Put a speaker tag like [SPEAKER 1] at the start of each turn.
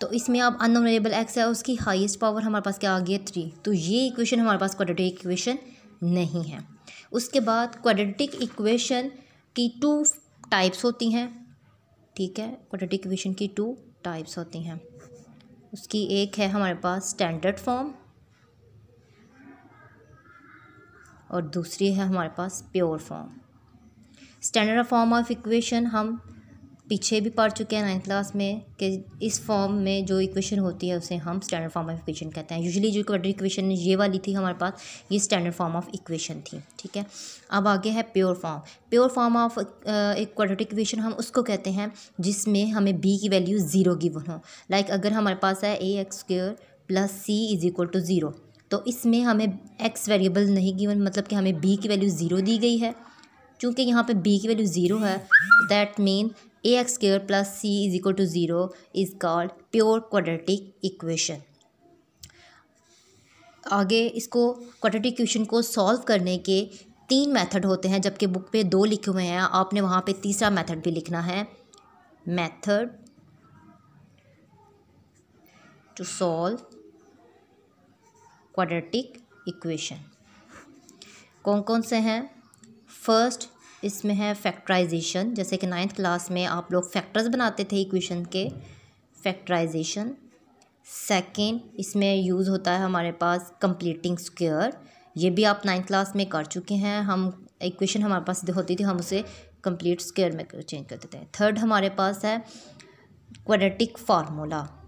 [SPEAKER 1] तो इसमें अब अनवेरिएबल एक्स है उसकी हाईएस्ट पावर हमारे पास क्या आ गई है थ्री तो ये इक्वेशन हमारे पास क्वाड्रेटिक इक्वेशन नहीं है उसके बाद क्वाड्रेटिक इक्वेशन की टू टाइप्स होती हैं ठीक है क्वाड्रेटिक इक्वेशन की टू टाइप्स होती हैं उसकी एक है हमारे पास स्टैंडर्ड फॉर्म और दूसरी है हमारे पास pure form standard form of equation हम पीछे भी पढ़ चुके हैं नाइन्थ क्लास में कि इस फॉर्म में जो इक्वेशन होती है उसे हम स्टैंडर्ड फॉर्म ऑफ इक्वेशन कहते हैं यूजुअली जो क्वाड्रेटिक इक्वेशन ये वाली थी हमारे पास ये स्टैंडर्ड फॉर्म ऑफ इक्वेशन थी ठीक है अब आगे है pure form pure form of एक क्वाड्रेटिक इक्वेशन हम उसको कहते हैं जिसमें हमें बी की वैल्यू ज़ीरो गिवन हो लाइक अगर हमारे पास है A X square plus C is equal to zero तो इसमें हमें एक्स वेरिएबल नहीं गिवन मतलब कि हमें बी की वैल्यू ज़ीरो दी गई है चूँकि यहाँ पे बी की वैल्यू ज़ीरो है that mean A X square plus C is equal to zero is called pure quadratic equation आगे इसको क्वाड्रेटिक इक्वेशन को सॉल्व करने के तीन मेथड होते हैं जबकि बुक पे दो लिखे हुए हैं आपने वहाँ पे तीसरा मेथड भी लिखना है method to solve quadratic equation कौन कौन से हैं फर्स्ट इसमें है फैक्टराइजेशन जैसे कि नाइन्थ क्लास में आप लोग फैक्टर्स बनाते थे इक्वेशन के फैक्टराइजेशन सेकेंड इसमें यूज़ होता है हमारे पास कंप्लीटिंग स्क्वेयर ये भी आप नाइन्थ क्लास में कर चुके हैं हम इक्वेशन हमारे पास होती थी हम उसे कंप्लीट स्क्वेयर में चेंज कर देते हैं थर्ड हमारे पास है क्वाड्रेटिक फार्मूला